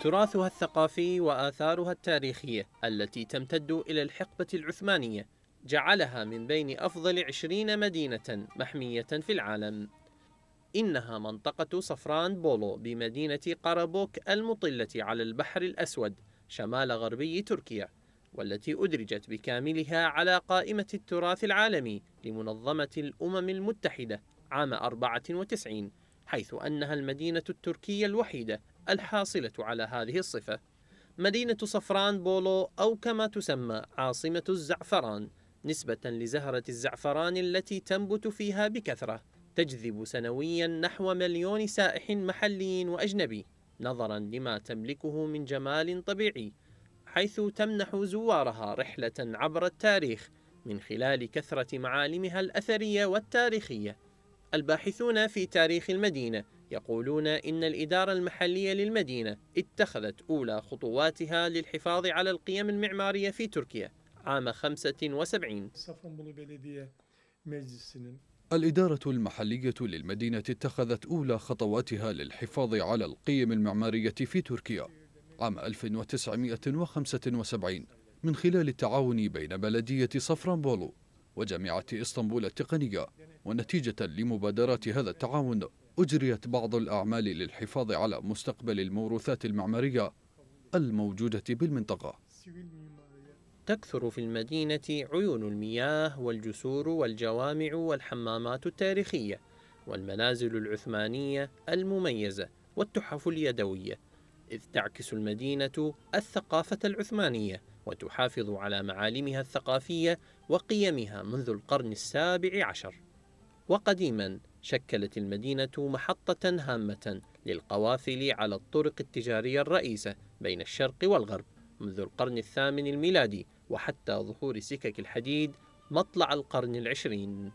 تراثها الثقافي وآثارها التاريخية التي تمتد إلى الحقبة العثمانية جعلها من بين أفضل عشرين مدينة محمية في العالم إنها منطقة صفران بولو بمدينة قربوك المطلة على البحر الأسود شمال غربي تركيا والتي أدرجت بكاملها على قائمة التراث العالمي لمنظمة الأمم المتحدة عام 94 حيث أنها المدينة التركية الوحيدة الحاصلة على هذه الصفة مدينة صفران بولو أو كما تسمى عاصمة الزعفران نسبة لزهرة الزعفران التي تنبت فيها بكثرة تجذب سنويا نحو مليون سائح محلي وأجنبي نظرا لما تملكه من جمال طبيعي حيث تمنح زوارها رحلة عبر التاريخ من خلال كثرة معالمها الأثرية والتاريخية الباحثون في تاريخ المدينة يقولون إن الإدارة المحلية للمدينة اتخذت أولى خطواتها للحفاظ على القيم المعمارية في تركيا عام 75 الإدارة المحلية للمدينة اتخذت أولى خطواتها للحفاظ على القيم المعمارية في تركيا عام 1975 من خلال التعاون بين بلدية صفرانبولو وجامعة إسطنبول التقنية ونتيجة لمبادرات هذا التعاون أجريت بعض الأعمال للحفاظ على مستقبل الموروثات المعمارية الموجودة بالمنطقة تكثر في المدينة عيون المياه والجسور والجوامع والحمامات التاريخية والمنازل العثمانية المميزة والتحف اليدوية إذ تعكس المدينة الثقافة العثمانية وتحافظ على معالمها الثقافية وقيمها منذ القرن السابع عشر وقديما شكلت المدينة محطة هامة للقوافل على الطرق التجارية الرئيسة بين الشرق والغرب منذ القرن الثامن الميلادي وحتى ظهور سكك الحديد مطلع القرن العشرين